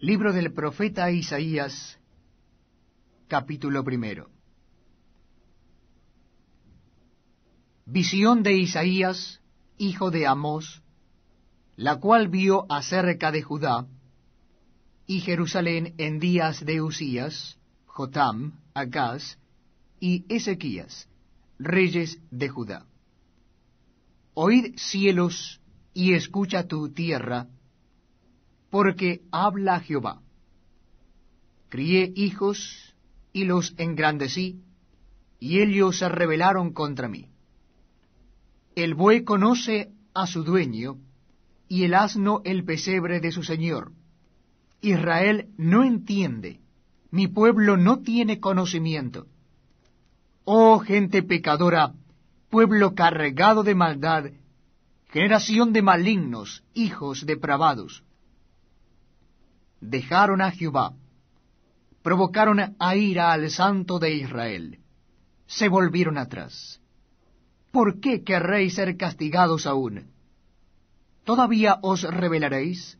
Libro del profeta Isaías, capítulo primero. Visión de Isaías, hijo de Amós, la cual vio acerca de Judá y Jerusalén en días de Usías, Jotam, Acaz y Ezequías, reyes de Judá. Oíd cielos y escucha tu tierra, porque habla Jehová. Crié hijos y los engrandecí, y ellos se rebelaron contra mí. El buey conoce a su dueño, y el asno el pesebre de su señor. Israel no entiende, mi pueblo no tiene conocimiento. Oh gente pecadora, pueblo cargado de maldad, generación de malignos, hijos depravados dejaron a Jehová, provocaron a ira al santo de Israel, se volvieron atrás. ¿Por qué querréis ser castigados aún? ¿Todavía os rebelaréis?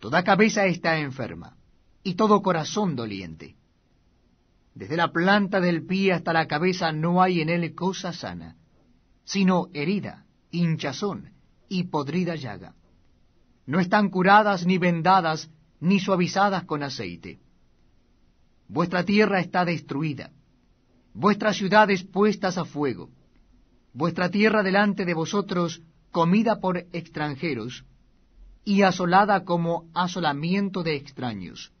Toda cabeza está enferma, y todo corazón doliente. Desde la planta del pie hasta la cabeza no hay en él cosa sana, sino herida, hinchazón y podrida llaga no están curadas ni vendadas ni suavizadas con aceite. Vuestra tierra está destruida, vuestras ciudades puestas a fuego, vuestra tierra delante de vosotros comida por extranjeros, y asolada como asolamiento de extraños.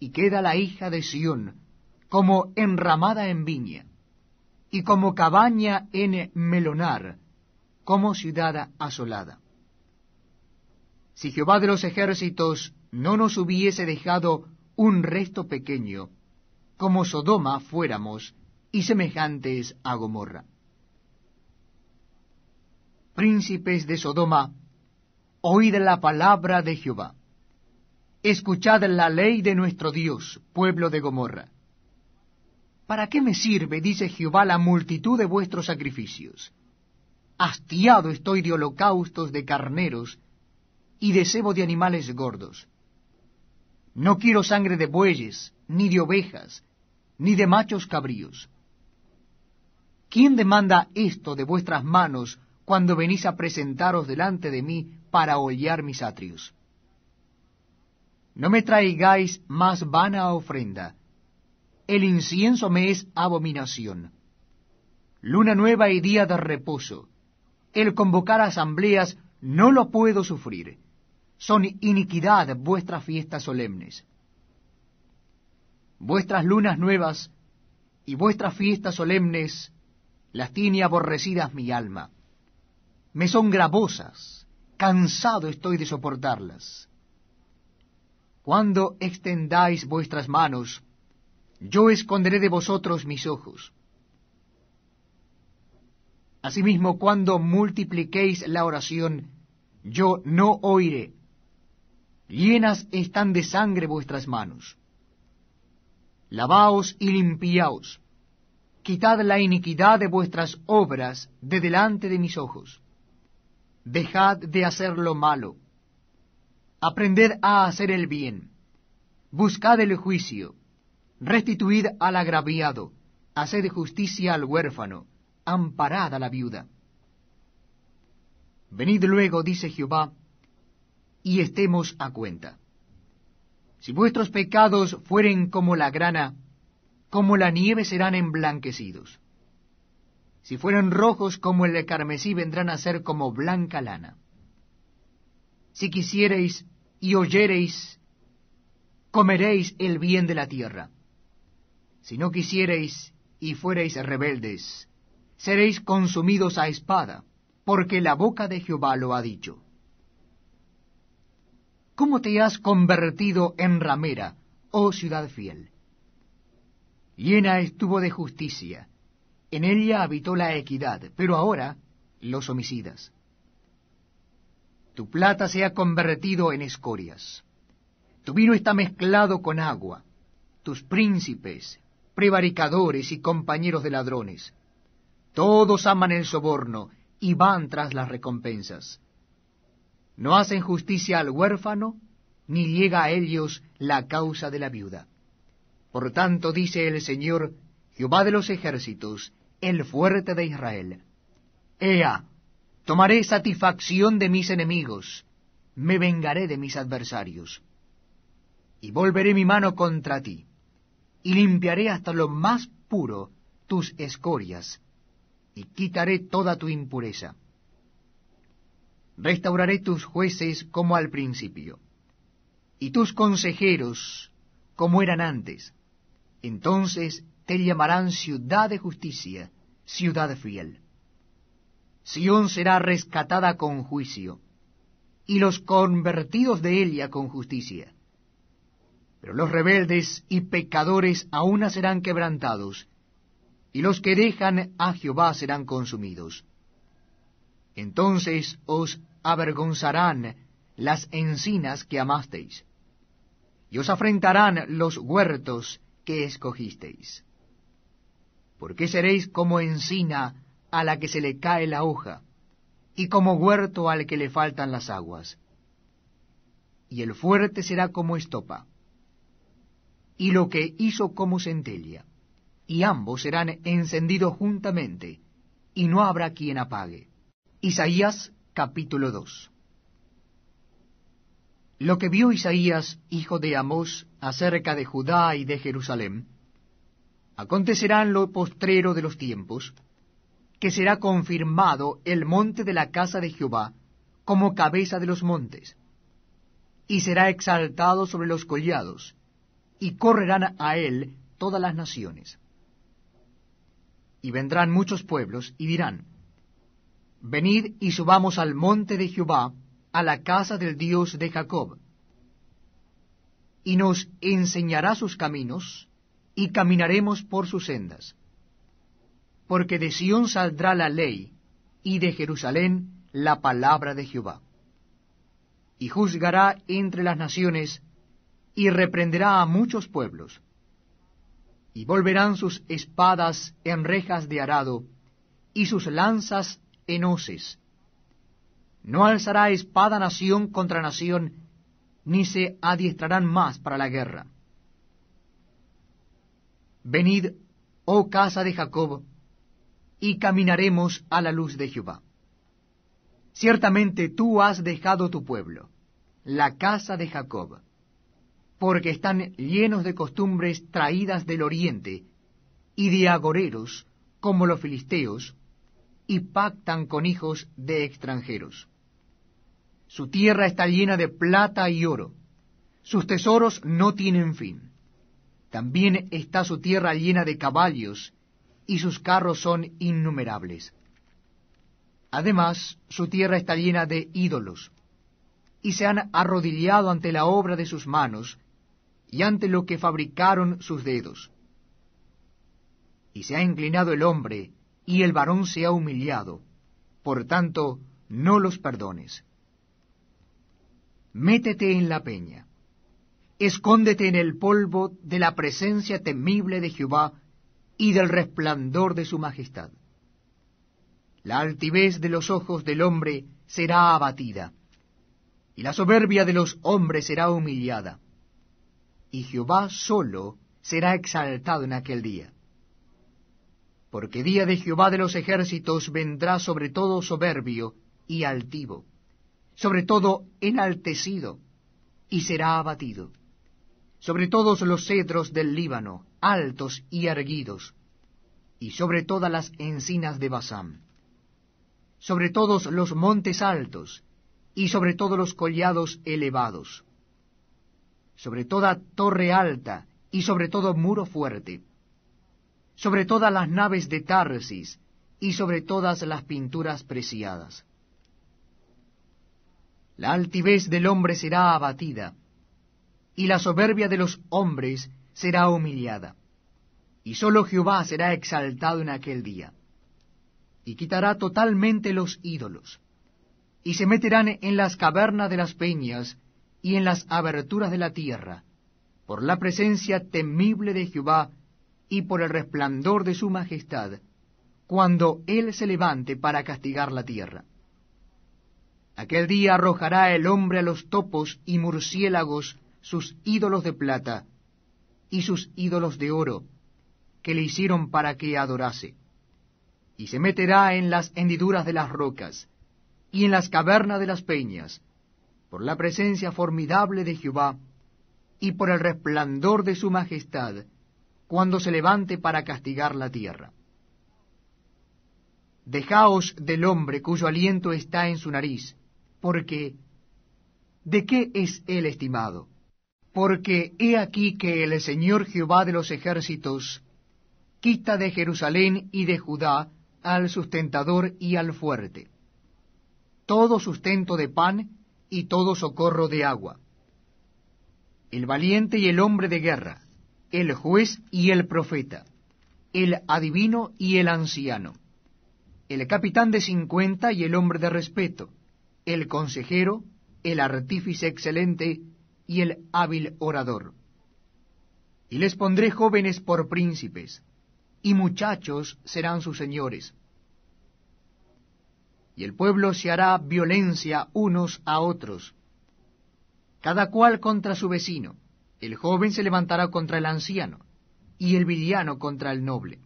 Y queda la hija de Sión como enramada en viña, y como cabaña en melonar, como ciudad asolada si Jehová de los ejércitos no nos hubiese dejado un resto pequeño, como Sodoma fuéramos y semejantes a Gomorra. Príncipes de Sodoma, oíd la palabra de Jehová. Escuchad la ley de nuestro Dios, pueblo de Gomorra. ¿Para qué me sirve, dice Jehová, la multitud de vuestros sacrificios? Hastiado estoy de holocaustos de carneros, y de sebo de animales gordos. No quiero sangre de bueyes, ni de ovejas, ni de machos cabríos. ¿Quién demanda esto de vuestras manos cuando venís a presentaros delante de mí para hollar mis atrios? No me traigáis más vana ofrenda. El incienso me es abominación. Luna nueva y día de reposo. El convocar asambleas no lo puedo sufrir son iniquidad vuestras fiestas solemnes. Vuestras lunas nuevas y vuestras fiestas solemnes las tiene aborrecidas mi alma. Me son gravosas, cansado estoy de soportarlas. Cuando extendáis vuestras manos, yo esconderé de vosotros mis ojos. Asimismo, cuando multipliquéis la oración, yo no oiré llenas están de sangre vuestras manos. Lavaos y limpiaos, quitad la iniquidad de vuestras obras de delante de mis ojos. Dejad de hacer lo malo, aprended a hacer el bien, buscad el juicio, restituid al agraviado, haced justicia al huérfano, amparad a la viuda. Venid luego, dice Jehová, y estemos a cuenta. Si vuestros pecados fueren como la grana, como la nieve serán emblanquecidos. Si fueren rojos como el carmesí, vendrán a ser como blanca lana. Si quisiereis y oyereis, comeréis el bien de la tierra. Si no quisiereis y fuereis rebeldes, seréis consumidos a espada, porque la boca de Jehová lo ha dicho. ¿cómo te has convertido en ramera, oh ciudad fiel? Llena estuvo de justicia, en ella habitó la equidad, pero ahora los homicidas. Tu plata se ha convertido en escorias, tu vino está mezclado con agua, tus príncipes, prevaricadores y compañeros de ladrones, todos aman el soborno y van tras las recompensas. No hacen justicia al huérfano, ni llega a ellos la causa de la viuda. Por tanto, dice el Señor, Jehová de los ejércitos, el fuerte de Israel. Ea, tomaré satisfacción de mis enemigos, me vengaré de mis adversarios, y volveré mi mano contra ti, y limpiaré hasta lo más puro tus escorias, y quitaré toda tu impureza restauraré tus jueces como al principio, y tus consejeros como eran antes. Entonces te llamarán ciudad de justicia, ciudad fiel. Sión será rescatada con juicio, y los convertidos de ella con justicia. Pero los rebeldes y pecadores aún serán quebrantados, y los que dejan a Jehová serán consumidos. Entonces os avergonzarán las encinas que amasteis, y os afrentarán los huertos que escogisteis. Porque seréis como encina a la que se le cae la hoja, y como huerto al que le faltan las aguas. Y el fuerte será como estopa, y lo que hizo como centella, y ambos serán encendidos juntamente, y no habrá quien apague. Isaías capítulo 2 Lo que vio Isaías, hijo de Amós, acerca de Judá y de Jerusalén, acontecerá en lo postrero de los tiempos, que será confirmado el monte de la casa de Jehová como cabeza de los montes, y será exaltado sobre los collados, y correrán a él todas las naciones. Y vendrán muchos pueblos, y dirán, Venid y subamos al monte de Jehová, a la casa del Dios de Jacob, y nos enseñará sus caminos, y caminaremos por sus sendas. Porque de Sión saldrá la ley, y de Jerusalén la palabra de Jehová. Y juzgará entre las naciones, y reprenderá a muchos pueblos. Y volverán sus espadas en rejas de arado, y sus lanzas enoces. No alzará espada nación contra nación, ni se adiestrarán más para la guerra. Venid, oh casa de Jacob, y caminaremos a la luz de Jehová. Ciertamente tú has dejado tu pueblo, la casa de Jacob, porque están llenos de costumbres traídas del oriente y de agoreros como los filisteos, y pactan con hijos de extranjeros. Su tierra está llena de plata y oro. Sus tesoros no tienen fin. También está su tierra llena de caballos y sus carros son innumerables. Además, su tierra está llena de ídolos, y se han arrodillado ante la obra de sus manos, y ante lo que fabricaron sus dedos. Y se ha inclinado el hombre, y el varón se ha humillado, por tanto, no los perdones. Métete en la peña, escóndete en el polvo de la presencia temible de Jehová y del resplandor de su majestad. La altivez de los ojos del hombre será abatida, y la soberbia de los hombres será humillada, y Jehová solo será exaltado en aquel día porque día de Jehová de los ejércitos vendrá sobre todo soberbio y altivo, sobre todo enaltecido, y será abatido, sobre todos los cedros del Líbano, altos y erguidos, y sobre todas las encinas de Basán, sobre todos los montes altos, y sobre todos los collados elevados, sobre toda torre alta, y sobre todo muro fuerte, sobre todas las naves de Tarsis y sobre todas las pinturas preciadas. La altivez del hombre será abatida, y la soberbia de los hombres será humillada, y sólo Jehová será exaltado en aquel día, y quitará totalmente los ídolos, y se meterán en las cavernas de las peñas y en las aberturas de la tierra, por la presencia temible de Jehová, y por el resplandor de su majestad, cuando Él se levante para castigar la tierra. Aquel día arrojará el hombre a los topos y murciélagos sus ídolos de plata y sus ídolos de oro, que le hicieron para que adorase, y se meterá en las hendiduras de las rocas, y en las cavernas de las peñas, por la presencia formidable de Jehová, y por el resplandor de su majestad, cuando se levante para castigar la tierra. Dejaos del hombre cuyo aliento está en su nariz, porque ¿de qué es él estimado? Porque he aquí que el Señor Jehová de los ejércitos quita de Jerusalén y de Judá al sustentador y al fuerte, todo sustento de pan y todo socorro de agua, el valiente y el hombre de guerra, el juez y el profeta, el adivino y el anciano, el capitán de cincuenta y el hombre de respeto, el consejero, el artífice excelente y el hábil orador. Y les pondré jóvenes por príncipes, y muchachos serán sus señores. Y el pueblo se hará violencia unos a otros, cada cual contra su vecino el joven se levantará contra el anciano, y el villano contra el noble.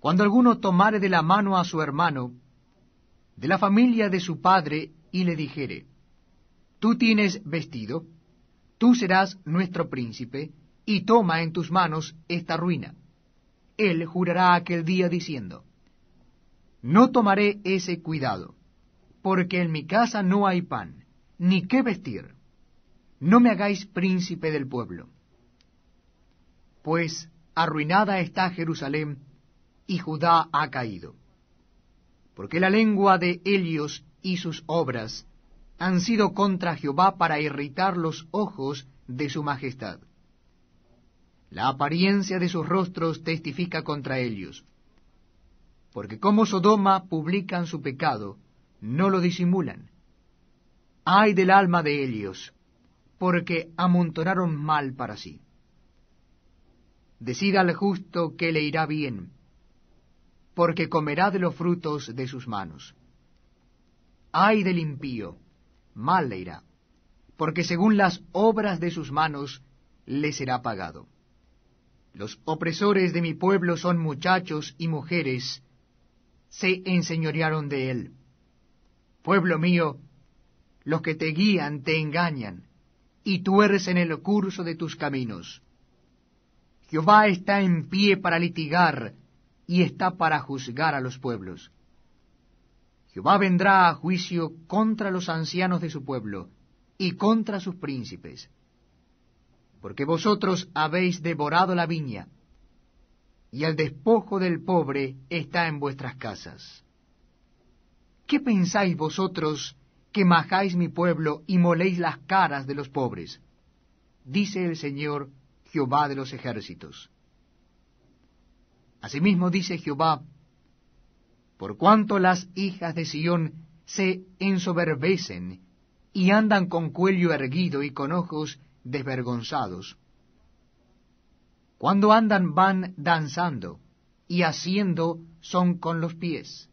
Cuando alguno tomare de la mano a su hermano, de la familia de su padre, y le dijere, Tú tienes vestido, tú serás nuestro príncipe, y toma en tus manos esta ruina. Él jurará aquel día diciendo, No tomaré ese cuidado, porque en mi casa no hay pan, ni qué vestir no me hagáis príncipe del pueblo. Pues arruinada está Jerusalén y Judá ha caído. Porque la lengua de Helios y sus obras han sido contra Jehová para irritar los ojos de su majestad. La apariencia de sus rostros testifica contra ellos. Porque como Sodoma publican su pecado, no lo disimulan. Ay del alma de ellos porque amontonaron mal para sí. Decid al justo que le irá bien, porque comerá de los frutos de sus manos. Ay del impío, mal le irá, porque según las obras de sus manos le será pagado. Los opresores de mi pueblo son muchachos y mujeres, se enseñorearon de él. Pueblo mío, los que te guían te engañan, y eres en el curso de tus caminos. Jehová está en pie para litigar y está para juzgar a los pueblos. Jehová vendrá a juicio contra los ancianos de su pueblo y contra sus príncipes, porque vosotros habéis devorado la viña, y el despojo del pobre está en vuestras casas. ¿Qué pensáis vosotros que majáis mi pueblo y moléis las caras de los pobres. Dice el Señor, Jehová de los ejércitos. Asimismo dice Jehová, por cuanto las hijas de Sión se ensoberbecen y andan con cuello erguido y con ojos desvergonzados, cuando andan van danzando y haciendo son con los pies.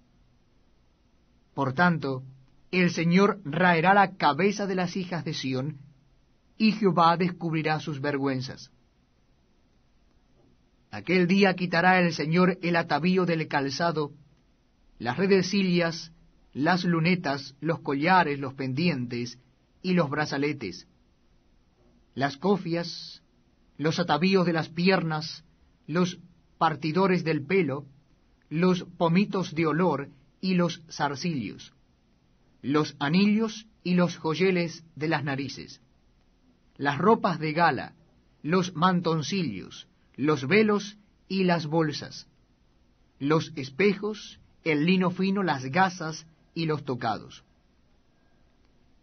Por tanto, el Señor raerá la cabeza de las hijas de Sión, y Jehová descubrirá sus vergüenzas. Aquel día quitará el Señor el atavío del calzado, las redecillas, las lunetas, los collares, los pendientes y los brazaletes, las cofias, los atavíos de las piernas, los partidores del pelo, los pomitos de olor y los zarcillos los anillos y los joyeles de las narices, las ropas de gala, los mantoncillos, los velos y las bolsas, los espejos, el lino fino, las gasas y los tocados.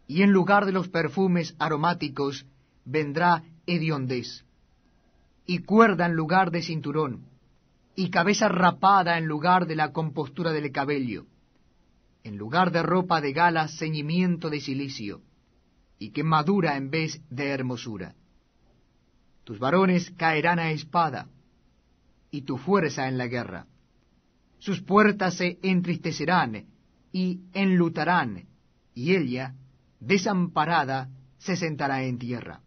Y en lugar de los perfumes aromáticos vendrá hediondez, y cuerda en lugar de cinturón, y cabeza rapada en lugar de la compostura del cabello en lugar de ropa de gala, ceñimiento de silicio, y que madura en vez de hermosura. Tus varones caerán a espada, y tu fuerza en la guerra. Sus puertas se entristecerán y enlutarán, y ella, desamparada, se sentará en tierra.